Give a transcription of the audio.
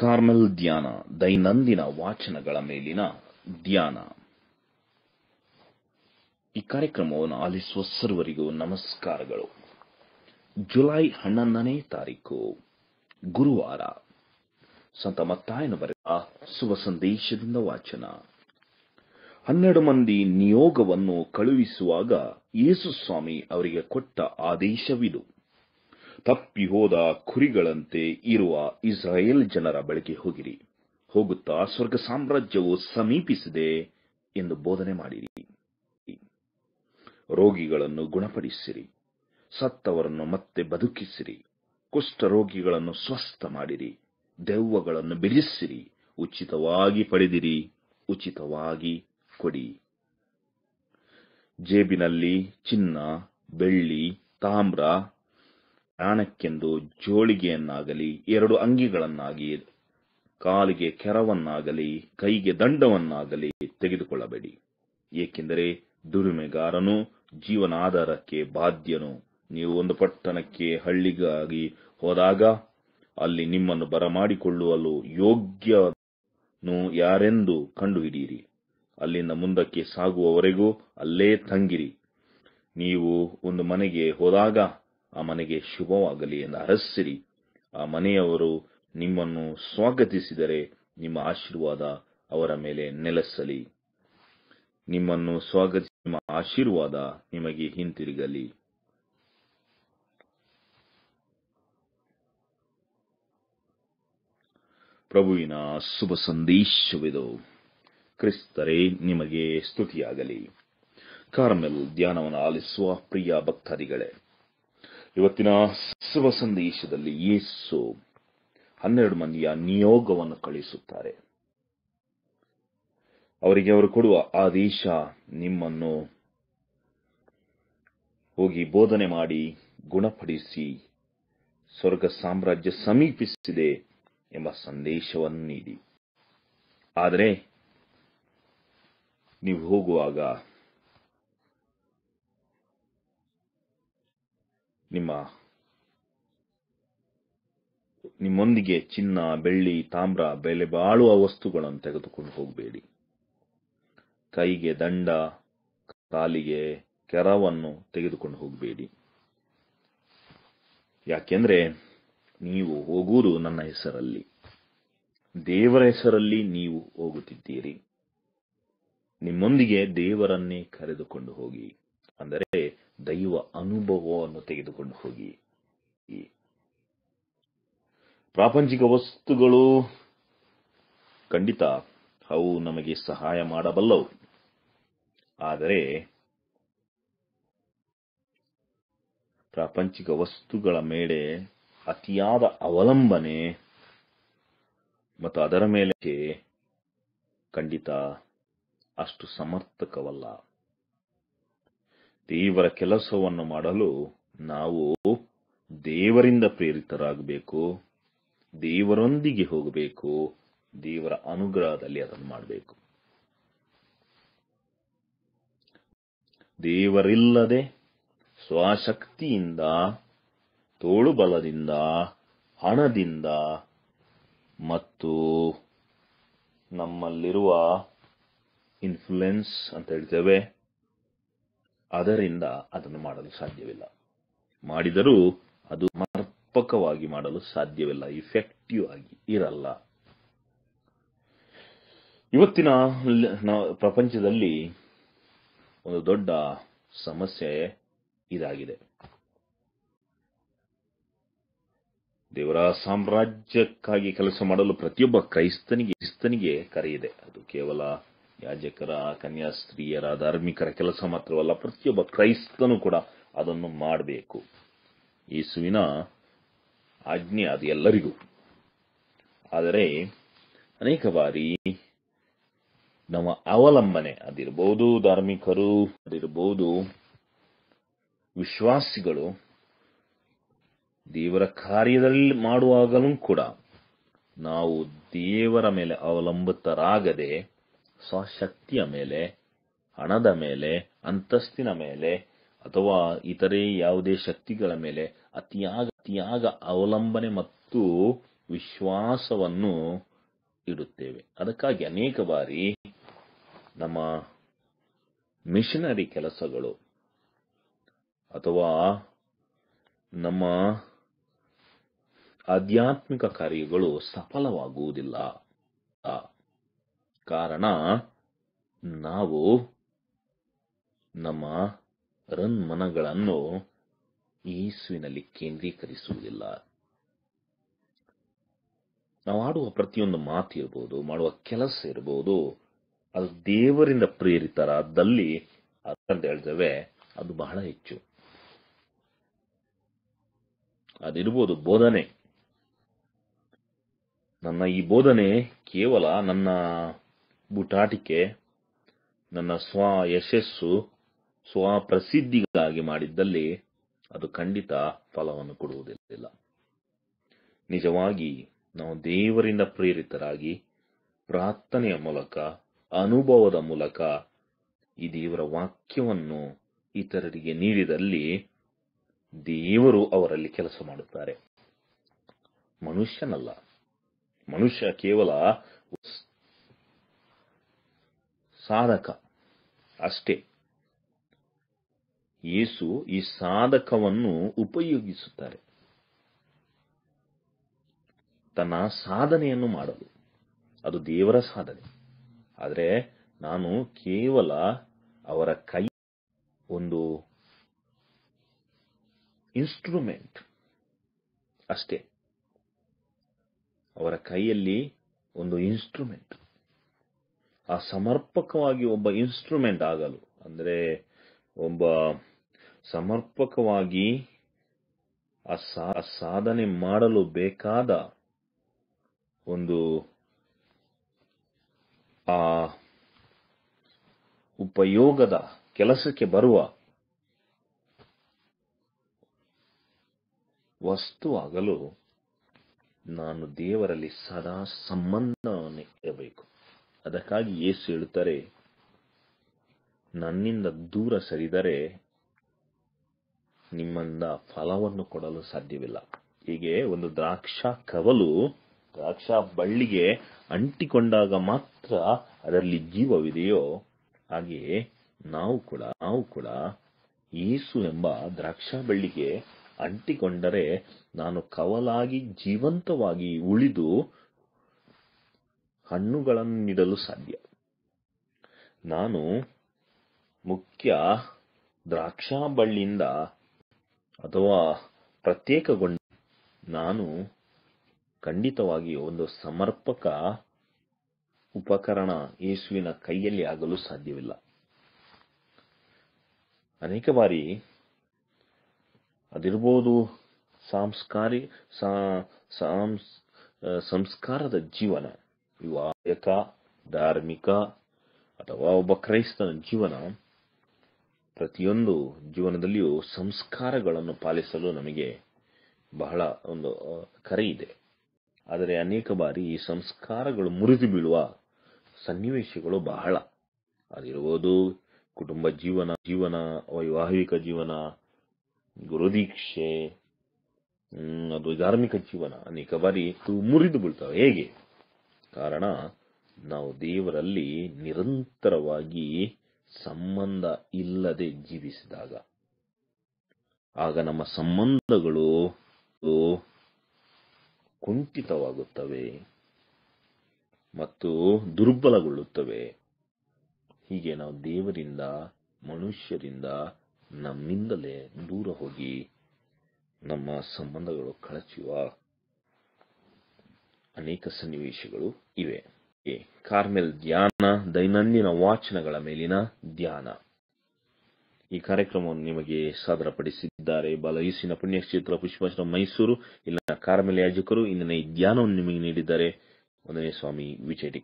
Carmel ಧ್ಯಾನ ದೈನಂದಿನ ವಾಚನಗಳ ಮೇಲಿನ ಧ್ಯಾನ ಈ ಕಾರ್ಯಕ್ರಮವನ್ನು ಆಲಿಸುವ ಸರ್ವರಿಗೂ ನಮಸ್ಕಾರಗಳು ಜುಲೈ ಹನ್ನೊಂದನೇ ತಾರೀಕು ಗುರುವಾರ ಸಂತ ಮತ್ತಾಯನ ಬರೆದ ಶುಭ ಸಂದೇಶದಿಂದ ವಾಚನ ಹನ್ನೆರಡು ಮಂದಿ ನಿಯೋಗವನ್ನು ಕಳುಹಿಸುವಾಗ ಯೇಸುಸ್ವಾಮಿ ಅವರಿಗೆ ಕೊಟ್ಟ ಆದೇಶವಿದು ತಪ್ಪಿಹೋದ ಕುರಿಗಳಂತೆ ಇರುವ ಇಸ್ರಾಯೇಲ್ ಜನರ ಬಳಿಗೆ ಹೋಗಿರಿ ಹೋಗುತ್ತಾ ಸ್ವರ್ಗ ಸಾಮ್ರಾಜ್ಯವು ಸಮೀಪಿಸಿದೆ ಎಂದು ಬೋಧನೆ ಮಾಡಿರಿ ರೋಗಿಗಳನ್ನು ಗುಣಪಡಿಸಿರಿ ಸತ್ತವರನ್ನು ಮತ್ತೆ ಬದುಕಿಸಿರಿ ಕುಷ್ಠರೋಗಿಗಳನ್ನು ಸ್ವಸ್ಥ ಮಾಡಿರಿ ದೆವ್ವಗಳನ್ನು ಬಿಡಿಸಿರಿ ಉಚಿತವಾಗಿ ಪಡೆದಿರಿ ಉಚಿತವಾಗಿ ಕೊಡಿ ಜೇಬಿನಲ್ಲಿ ಚಿನ್ನ ಬೆಳ್ಳಿ ತಾಮ್ರ ಪ್ರಾಣಕ್ಕೆಂದು ಜೋಳಿಗೆಯನ್ನಾಗಲಿ ಎರಡು ಅಂಗಿಗಳನ್ನಾಗಿ ಕಾಲಿಗೆ ಕೆರವನ್ನಾಗಲಿ ಕೈಗೆ ದಂಡವನ್ನಾಗಲಿ ತೆಗೆದುಕೊಳ್ಳಬೇಡಿ ಏಕೆಂದರೆ ದುಡಿಮೆಗಾರನು ಜೀವನಾಧಾರಕ್ಕೆ ಬಾಧ್ಯನು ನೀವು ಒಂದು ಪಟ್ಟಣಕ್ಕೆ ಹಳ್ಳಿಗಾಗಿ ಹೋದಾಗ ಅಲ್ಲಿ ನಿಮ್ಮನ್ನು ಬರಮಾಡಿಕೊಳ್ಳಲು ಯೋಗ್ಯನು ಯಾರೆಂದು ಕಂಡುಹಿಡಿಯಿರಿ ಅಲ್ಲಿಂದ ಮುಂದಕ್ಕೆ ಸಾಗುವವರೆಗೂ ಅಲ್ಲೇ ತಂಗಿರಿ ನೀವು ಒಂದು ಮನೆಗೆ ಹೋದಾಗ ಆ ಮನೆಗೆ ಶುಭವಾಗಲಿ ಎಂದು ಹರಸಿರಿ ಆ ಮನೆಯವರು ನಿಮ್ಮನ್ನು ಸ್ವಾಗತಿಸಿದರೆ ನಿಮ್ಮ ಆಶೀರ್ವಾದ ಅವರ ಮೇಲೆ ನೆಲೆಸಲಿ ನಿಮ್ಮನ್ನು ಸ್ವಾಗತಿಸಿ ನಿಮ್ಮ ಆಶೀರ್ವಾದ ನಿಮಗೆ ಹಿಂತಿರುಗಲಿ ಪ್ರಭುವಿನ ಶುಭ ಸಂದೇಶವಿದು ಕ್ರಿಸ್ತರೇ ನಿಮಗೆ ಸ್ತುತಿಯಾಗಲಿ ಕಾರ್ಮೆಲ್ ಧ್ಯಾನವನ್ನು ಆಲಿಸುವ ಪ್ರಿಯ ಭಕ್ತಾದಿಗಳೇ ಇವತ್ತಿನ ಸುವ ಸಂದೇಶದಲ್ಲಿ ಯೇಸು ಹನ್ನೆರಡು ಮಂದಿಯ ನಿಯೋಗವನ್ನು ಕಳಿಸುತ್ತಾರೆ ಅವರಿಗೆ ಅವರು ಕೊಡುವ ಆದೇಶ ನಿಮ್ಮನ್ನು ಹೋಗಿ ಬೋಧನೆ ಮಾಡಿ ಗುಣಪಡಿಸಿ ಸ್ವರ್ಗ ಸಾಮ್ರಾಜ್ಯ ಸಮೀಪಿಸಿದೆ ಎಂಬ ಸಂದೇಶವನ್ನು ನೀಡಿ ಆದರೆ ನೀವು ಹೋಗುವಾಗ ನಿಮ್ಮ ನಿಮ್ಮೊಂದಿಗೆ ಚಿನ್ನ ಬೆಳ್ಳಿ ತಾಮ್ರ ಬೆಲೆ ಬಾಳುವ ವಸ್ತುಗಳನ್ನು ತೆಗೆದುಕೊಂಡು ಹೋಗಬೇಡಿ ಕೈಗೆ ದಂಡ ಕಾಲಿಗೆ ಕೆರವನ್ನು ತೆಗೆದುಕೊಂಡು ಹೋಗಬೇಡಿ ಯಾಕೆಂದ್ರೆ ನೀವು ಹೋಗುವುದು ನನ್ನ ಹೆಸರಲ್ಲಿ ದೇವರ ಹೆಸರಲ್ಲಿ ನೀವು ಹೋಗುತ್ತಿದ್ದೀರಿ ನಿಮ್ಮೊಂದಿಗೆ ದೇವರನ್ನೇ ಕರೆದುಕೊಂಡು ಹೋಗಿ ಅಂದರೆ ದೈವ ಅನುಭವವನ್ನು ತೆಗೆದುಕೊಂಡು ಹೋಗಿ ಪ್ರಾಪಂಚಿಕ ವಸ್ತುಗಳು ಖಂಡಿತ ಅವು ನಮಗೆ ಸಹಾಯ ಮಾಡಬಲ್ಲವು ಆದರೆ ಪ್ರಾಪಂಚಿಕ ವಸ್ತುಗಳ ಮೇಲೆ ಅತಿಯಾದ ಅವಲಂಬನೆ ಮತ್ತು ಅದರ ಮೇಲೆ ಖಂಡಿತ ಅಷ್ಟು ಸಮರ್ಥಕವಲ್ಲ ದೇವರ ಕೆಲಸವನ್ನು ಮಾಡಲು ನಾವು ದೇವರಿಂದ ಪ್ರೇರಿತರಾಗಬೇಕು ದೇವರೊಂದಿಗೆ ಹೋಗಬೇಕು ದೇವರ ಅನುಗ್ರಹದಲ್ಲಿ ಅದನ್ನು ಮಾಡಬೇಕು ದೇವರಿಲ್ಲದೆ ಸ್ವಶಕ್ತಿಯಿಂದ ತೋಳುಬಲದಿಂದ ಹಣದಿಂದ ಮತ್ತು ನಮ್ಮಲ್ಲಿರುವ ಇನ್ಫ್ಲುಯೆನ್ಸ್ ಅಂತ ಹೇಳ್ತೇವೆ ಅದರಿಂದ ಅದನ್ನು ಮಾಡಲು ಸಾಧ್ಯವಿಲ್ಲ ಮಾಡಿದರೂ ಅದು ಸಮರ್ಪಕವಾಗಿ ಮಾಡಲು ಸಾಧ್ಯವಿಲ್ಲ ಇಫೆಕ್ಟಿವ್ ಆಗಿ ಇರಲ್ಲ ಇವತ್ತಿನ ಪ್ರಪಂಚದಲ್ಲಿ ಒಂದು ದೊಡ್ಡ ಸಮಸ್ಯೆ ಇದಾಗಿದೆ ದೇವರ ಸಾಮ್ರಾಜ್ಯಕ್ಕಾಗಿ ಕೆಲಸ ಮಾಡಲು ಪ್ರತಿಯೊಬ್ಬ ಕ್ರೈಸ್ತನಿಗೆ ಕ್ರೈಸ್ತನಿಗೆ ಕರೆಯಿದೆ ಅದು ಕೇವಲ ಯಾಜಕರ ಕನ್ಯಾಸ್ತ್ರೀಯರ ಧಾರ್ಮಿಕರ ಕೆಲಸ ಮಾತ್ರವಲ್ಲ ಪ್ರತಿಯೊಬ್ಬ ಕ್ರೈಸ್ತನು ಕೂಡ ಅದನ್ನು ಮಾಡಬೇಕು ಯೇಸುವಿನ ಆಜ್ಞೆ ಅದು ಎಲ್ಲರಿಗೂ ಆದರೆ ಅನೇಕ ಬಾರಿ ನಮ್ಮ ಅವಲಂಬನೆ ಅದಿರಬಹುದು ಧಾರ್ಮಿಕರು ಅದಿರಬಹುದು ವಿಶ್ವಾಸಿಗಳು ದೇವರ ಕಾರ್ಯದಲ್ಲಿ ಮಾಡುವಾಗಲೂ ಕೂಡ ನಾವು ದೇವರ ಮೇಲೆ ಅವಲಂಬಿತರಾಗದೆ ಸ್ವಶಕ್ತಿಯ ಮೇಲೆ ಹಣದ ಮೇಲೆ ಅಂತಸ್ತಿನ ಮೇಲೆ ಅಥವಾ ಇತರೆ ಯಾವುದೇ ಶಕ್ತಿಗಳ ಮೇಲೆ ಅತಿಯಾಗ ಅತಿಯಾಗ ಅವಲಂಬನೆ ಮತ್ತು ವಿಶ್ವಾಸವನ್ನು ಇಡುತ್ತೇವೆ ಅದಕ್ಕಾಗಿ ಅನೇಕ ಬಾರಿ ನಮ್ಮ ಮಿಷನರಿ ಕೆಲಸಗಳು ಅಥವಾ ನಮ್ಮ ಆಧ್ಯಾತ್ಮಿಕ ಕಾರ್ಯಗಳು ಸಫಲವಾಗುವುದಿಲ್ಲ ಕಾರಣ ನಾವು ನಮ್ಮ ರನ್ಮನಗಳನ್ನು ಯೇಸುವಿನಲ್ಲಿ ಕೇಂದ್ರೀಕರಿಸುವುದಿಲ್ಲ ನಾವು ಆಡುವ ಪ್ರತಿಯೊಂದು ಮಾತು ಇರಬಹುದು ಮಾಡುವ ಕೆಲಸ ಇರಬಹುದು ಅದು ದೇವರಿಂದ ಪ್ರೇರಿತರಾದಲ್ಲಿ ಅದಂತ ಹೇಳ್ತೇವೆ ಅದು ಬಹಳ ಹೆಚ್ಚು ಅದಿರ್ಬೋದು ಬೋಧನೆ ನನ್ನ ಈ ಬೋಧನೆ ಕೇವಲ ನನ್ನ ಬುಟಾಟಿಕೆ ನನ್ನ ಸ್ವ ಯಶಸ್ಸು ಸ್ವ ಪ್ರಸಿದ್ಧಿಗಾಗಿ ಮಾಡಿದ್ದಲ್ಲಿ ಅದು ಖಂಡಿತ ಫಲವನ್ನು ಕೊಡುವುದಿಲ್ಲ ನಿಜವಾಗಿ ನಾವು ದೇವರಿಂದ ಪ್ರೇರಿತರಾಗಿ ಪ್ರಾರ್ಥನೆಯ ಮೂಲಕ ಅನುಭವದ ಮೂಲಕ ಈ ದೇವರ ವಾಕ್ಯವನ್ನು ಇತರರಿಗೆ ನೀಡಿದಲ್ಲಿ ದೇವರು ಅವರಲ್ಲಿ ಕೆಲಸ ಮಾಡುತ್ತಾರೆ ಮನುಷ್ಯನಲ್ಲ ಮನುಷ್ಯ ಕೇವಲ ಸಾಧಕ ಅಷ್ಟೇ ಯೇಸು ಈ ಸಾಧಕವನ್ನು ಉಪಯೋಗಿಸುತ್ತಾರೆ ತನ್ನ ಸಾಧನೆಯನ್ನು ಮಾಡಲು ಅದು ದೇವರ ಸಾಧನೆ ಆದರೆ ನಾನು ಕೇವಲ ಅವರ ಕೈ ಒಂದು ಇನ್ಸ್ಟ್ರೂಮೆಂಟ್ ಅಷ್ಟೇ ಅವರ ಕೈಯಲ್ಲಿ ಒಂದು ಇನ್ಸ್ಟ್ರೂಮೆಂಟ್ ಆ ಸಮರ್ಪಕವಾಗಿ ಒಬ್ಬ ಇನ್ಸ್ಟ್ರೂಮೆಂಟ್ ಆಗಲು ಅಂದರೆ ಒಬ್ಬ ಸಮರ್ಪಕವಾಗಿ ಆ ಸಾಧನೆ ಮಾಡಲು ಬೇಕಾದ ಒಂದು ಆ ಉಪಯೋಗದ ಕೆಲಸಕ್ಕೆ ಬರುವ ವಸ್ತುವಾಗಲು ನಾನು ದೇವರಲ್ಲಿ ಸದಾ ಸಂಬಂಧವನ್ನು ಇರಬೇಕು ಅದಕ್ಕಾಗಿ ಏಸು ಹೇಳುತ್ತಾರೆ ನನ್ನಿಂದ ದೂರ ಸರಿದರೆ ನಿಮ್ಮಿಂದ ಫಲವನ್ನು ಕೊಡಲು ಸಾಧ್ಯವಿಲ್ಲ ಹೀಗೆ ಒಂದು ದ್ರಾಕ್ಷಾ ಕವಲು ದ್ರಾಕ್ಷಾ ಬಳ್ಳಿಗೆ ಅಂಟಿಕೊಂಡಾಗ ಮಾತ್ರ ಅದರಲ್ಲಿ ಜೀವವಿದೆಯೋ ಹಾಗೆಯೇ ನಾವು ಕೂಡ ನಾವು ಕೂಡ ಯೇಸು ಎಂಬ ದ್ರಾಕ್ಷಾ ಬಳ್ಳಿಗೆ ಅಂಟಿಕೊಂಡರೆ ನಾನು ಕವಲಾಗಿ ಜೀವಂತವಾಗಿ ಉಳಿದು ಹಣ್ಣುಗಳನ್ನು ನೀಡಲು ಸಾಧ್ಯ ನಾನು ಮುಖ್ಯ ದ್ರಾಕ್ಷಾ ಬಳ್ಳಿಯಿಂದ ಅಥವಾ ಪ್ರತ್ಯೇಕಗೊಂಡ ನಾನು ಖಂಡಿತವಾಗಿ ಒಂದು ಸಮರ್ಪಕ ಉಪಕರಣ ಯೇಸುವಿನ ಕೈಯಲ್ಲಿ ಆಗಲು ಸಾಧ್ಯವಿಲ್ಲ ಅನೇಕ ಬಾರಿ ಅದಿರಬಹುದು ಸಾಂಸ್ಕಾರಿ ಸಂಸ್ಕಾರದ ಜೀವನ ವಿವಾಹಕ ಧಾರ್ಮಿಕ ಅಥವಾ ಒಬ್ಬ ಕ್ರೈಸ್ತನ ಜೀವನ ಪ್ರತಿಯೊಂದು ಜೀವನದಲ್ಲಿಯೂ ಸಂಸ್ಕಾರಗಳನ್ನು ಪಾಲಿಸಲು ನಮಗೆ ಬಹಳ ಒಂದು ಕರೆ ಇದೆ ಆದರೆ ಅನೇಕ ಬಾರಿ ಈ ಸಂಸ್ಕಾರಗಳು ಮುರಿದು ಬೀಳುವ ಸನ್ನಿವೇಶಗಳು ಬಹಳ ಅದಿರಬಹುದು ಕುಟುಂಬ ಜೀವನ ಜೀವನ ವೈವಾಹಿಕ ಜೀವನ ಗುರುದೀಕ್ಷೆ ಅದು ಧಾರ್ಮಿಕ ಜೀವನ ಅನೇಕ ಬಾರಿ ಮುರಿದು ಬೀಳ್ತವೆ ಹೇಗೆ ಕಾರಣ ನಾವು ದೇವರಲ್ಲಿ ನಿರಂತರವಾಗಿ ಸಂಬಂಧ ಇಲ್ಲದೆ ಜೀವಿಸಿದಾಗ ಆಗ ನಮ್ಮ ಸಂಬಂಧಗಳು ಕುಂಠಿತವಾಗುತ್ತವೆ ಮತ್ತು ದುರ್ಬಲಗೊಳ್ಳುತ್ತವೆ ಹೀಗೆ ನಾವು ದೇವರಿಂದ ಮನುಷ್ಯರಿಂದ ನಮ್ಮಿಂದಲೇ ದೂರ ಹೋಗಿ ನಮ್ಮ ಸಂಬಂಧಗಳು ಕಳಚಿವ ಅನೇಕ ಸನ್ನಿವೇಶಗಳು ಇವೆ ಕಾರ್ಮೆಲ್ ಧ್ಯಾನ ದೈನಂದಿನ ವಾಚನಗಳ ಮೇಲಿನ ಧ್ಯಾನ ಈ ಕಾರ್ಯಕ್ರಮವನ್ನು ನಿಮಗೆ ಸಾದರಪಡಿಸಿದ್ದಾರೆ ಬಲಯಸಿನ ಪುಣ್ಯಕ್ಷೇತ್ರ ಪುಷ್ಪಾಶ್ರಮ ಮೈಸೂರು ಇಲ್ಲಿನ ಕಾರ್ಮೆಲ್ ಯಾಜಕರು ಇಂದಿನ ಈ ಧ್ಯಾನವನ್ನು ನಿಮಗೆ ನೀಡಿದ್ದಾರೆ ಒಂದನೇ ಸ್ವಾಮಿ ವಿಜಯ್